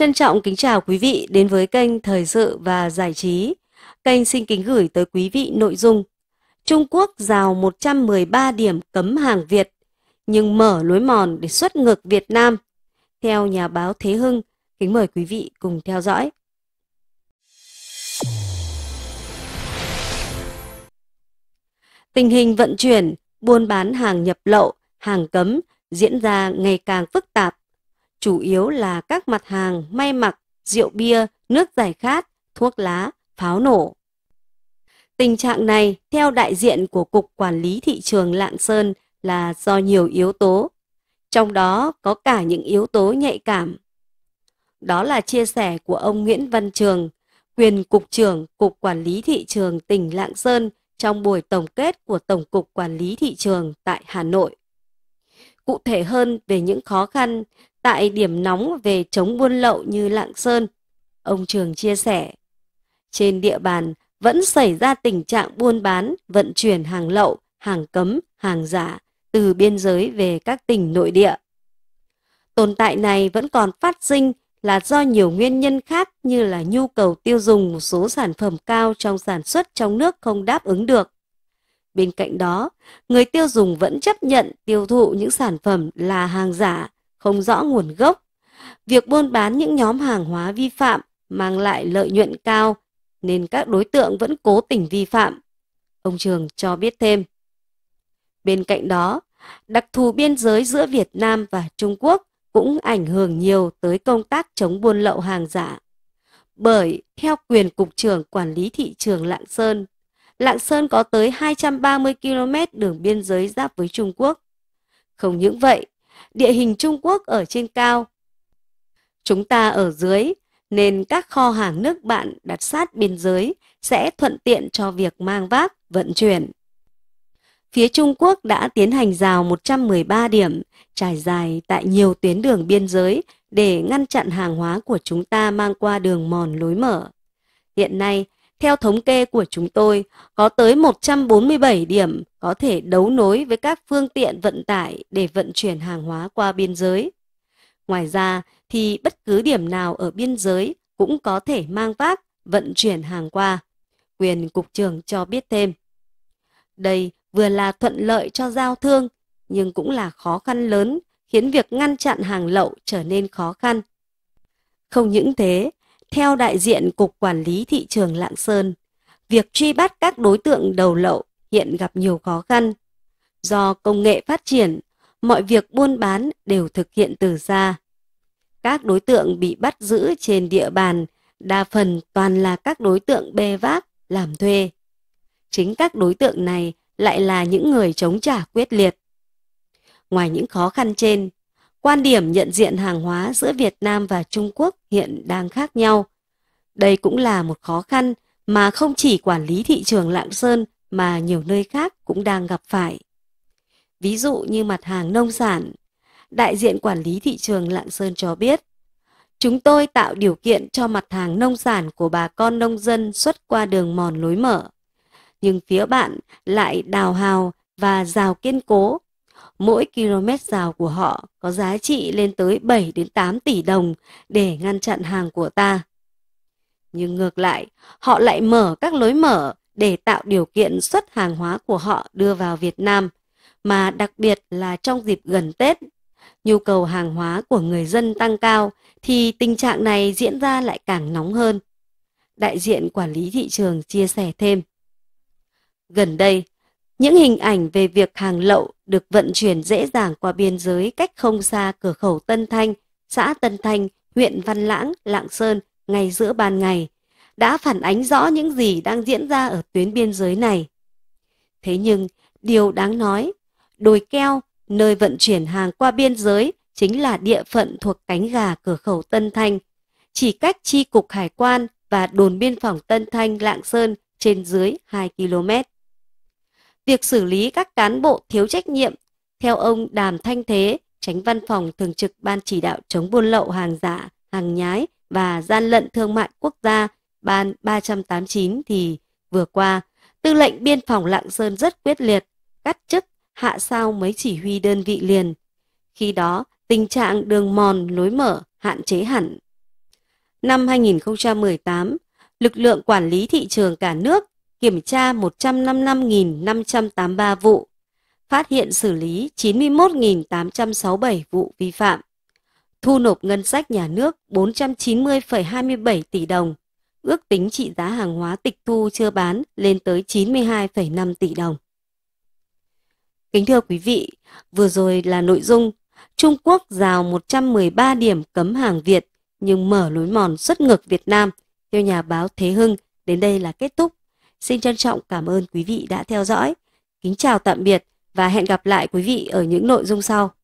Trân trọng kính chào quý vị đến với kênh Thời sự và Giải trí. Kênh xin kính gửi tới quý vị nội dung Trung Quốc rào 113 điểm cấm hàng Việt nhưng mở lối mòn để xuất ngược Việt Nam. Theo nhà báo Thế Hưng, kính mời quý vị cùng theo dõi. Tình hình vận chuyển, buôn bán hàng nhập lậu, hàng cấm diễn ra ngày càng phức tạp chủ yếu là các mặt hàng may mặc, rượu bia, nước giải khát, thuốc lá, pháo nổ. Tình trạng này, theo đại diện của Cục Quản lý Thị trường Lạng Sơn, là do nhiều yếu tố, trong đó có cả những yếu tố nhạy cảm. Đó là chia sẻ của ông Nguyễn Văn Trường, quyền Cục trưởng Cục Quản lý Thị trường tỉnh Lạng Sơn trong buổi tổng kết của Tổng cục Quản lý Thị trường tại Hà Nội. Cụ thể hơn về những khó khăn, tại điểm nóng về chống buôn lậu như Lạng Sơn. Ông Trường chia sẻ, trên địa bàn vẫn xảy ra tình trạng buôn bán, vận chuyển hàng lậu, hàng cấm, hàng giả từ biên giới về các tỉnh nội địa. Tồn tại này vẫn còn phát sinh là do nhiều nguyên nhân khác như là nhu cầu tiêu dùng một số sản phẩm cao trong sản xuất trong nước không đáp ứng được. Bên cạnh đó, người tiêu dùng vẫn chấp nhận tiêu thụ những sản phẩm là hàng giả không rõ nguồn gốc. Việc buôn bán những nhóm hàng hóa vi phạm mang lại lợi nhuận cao nên các đối tượng vẫn cố tình vi phạm. Ông Trường cho biết thêm. Bên cạnh đó, đặc thù biên giới giữa Việt Nam và Trung Quốc cũng ảnh hưởng nhiều tới công tác chống buôn lậu hàng giả. Bởi, theo quyền Cục trưởng Quản lý Thị trường Lạng Sơn, Lạng Sơn có tới 230 km đường biên giới giáp với Trung Quốc. Không những vậy, địa hình Trung Quốc ở trên cao. Chúng ta ở dưới, nên các kho hàng nước bạn đặt sát biên giới sẽ thuận tiện cho việc mang vác, vận chuyển. Phía Trung Quốc đã tiến hành rào 113 điểm, trải dài tại nhiều tuyến đường biên giới để ngăn chặn hàng hóa của chúng ta mang qua đường mòn lối mở. Hiện nay, theo thống kê của chúng tôi, có tới 147 điểm có thể đấu nối với các phương tiện vận tải để vận chuyển hàng hóa qua biên giới. Ngoài ra thì bất cứ điểm nào ở biên giới cũng có thể mang vác vận chuyển hàng qua. Quyền Cục trưởng cho biết thêm. Đây vừa là thuận lợi cho giao thương, nhưng cũng là khó khăn lớn, khiến việc ngăn chặn hàng lậu trở nên khó khăn. Không những thế, theo đại diện Cục Quản lý Thị trường Lạng Sơn, việc truy bắt các đối tượng đầu lậu hiện gặp nhiều khó khăn. Do công nghệ phát triển, mọi việc buôn bán đều thực hiện từ xa. Các đối tượng bị bắt giữ trên địa bàn đa phần toàn là các đối tượng bê vác, làm thuê. Chính các đối tượng này lại là những người chống trả quyết liệt. Ngoài những khó khăn trên, Quan điểm nhận diện hàng hóa giữa Việt Nam và Trung Quốc hiện đang khác nhau. Đây cũng là một khó khăn mà không chỉ quản lý thị trường Lạng Sơn mà nhiều nơi khác cũng đang gặp phải. Ví dụ như mặt hàng nông sản, đại diện quản lý thị trường Lạng Sơn cho biết, chúng tôi tạo điều kiện cho mặt hàng nông sản của bà con nông dân xuất qua đường mòn lối mở. Nhưng phía bạn lại đào hào và rào kiên cố Mỗi km rào của họ có giá trị lên tới 7 đến 8 tỷ đồng để ngăn chặn hàng của ta. Nhưng ngược lại, họ lại mở các lối mở để tạo điều kiện xuất hàng hóa của họ đưa vào Việt Nam, mà đặc biệt là trong dịp gần Tết. Nhu cầu hàng hóa của người dân tăng cao thì tình trạng này diễn ra lại càng nóng hơn. Đại diện quản lý thị trường chia sẻ thêm. Gần đây, những hình ảnh về việc hàng lậu được vận chuyển dễ dàng qua biên giới cách không xa cửa khẩu Tân Thanh, xã Tân Thanh, huyện Văn Lãng, Lạng Sơn ngay giữa ban ngày đã phản ánh rõ những gì đang diễn ra ở tuyến biên giới này. Thế nhưng, điều đáng nói, đồi keo, nơi vận chuyển hàng qua biên giới chính là địa phận thuộc cánh gà cửa khẩu Tân Thanh. Chỉ cách chi cục hải quan và đồn biên phòng Tân Thanh Lạng Sơn trên dưới 2 km việc xử lý các cán bộ thiếu trách nhiệm. Theo ông Đàm Thanh Thế, tránh văn phòng thường trực Ban chỉ đạo chống buôn lậu hàng giả, hàng nhái và gian lận thương mại quốc gia, Ban 389 thì vừa qua, tư lệnh biên phòng Lạng Sơn rất quyết liệt, cắt chức, hạ sao mấy chỉ huy đơn vị liền. Khi đó, tình trạng đường mòn lối mở hạn chế hẳn. Năm 2018, lực lượng quản lý thị trường cả nước kiểm tra 155.583 vụ, phát hiện xử lý 91.867 vụ vi phạm, thu nộp ngân sách nhà nước 490,27 tỷ đồng, ước tính trị giá hàng hóa tịch thu chưa bán lên tới 92,5 tỷ đồng. Kính thưa quý vị, vừa rồi là nội dung Trung Quốc rào 113 điểm cấm hàng Việt nhưng mở lối mòn xuất ngược Việt Nam theo nhà báo Thế Hưng. Đến đây là kết thúc Xin trân trọng cảm ơn quý vị đã theo dõi. Kính chào tạm biệt và hẹn gặp lại quý vị ở những nội dung sau.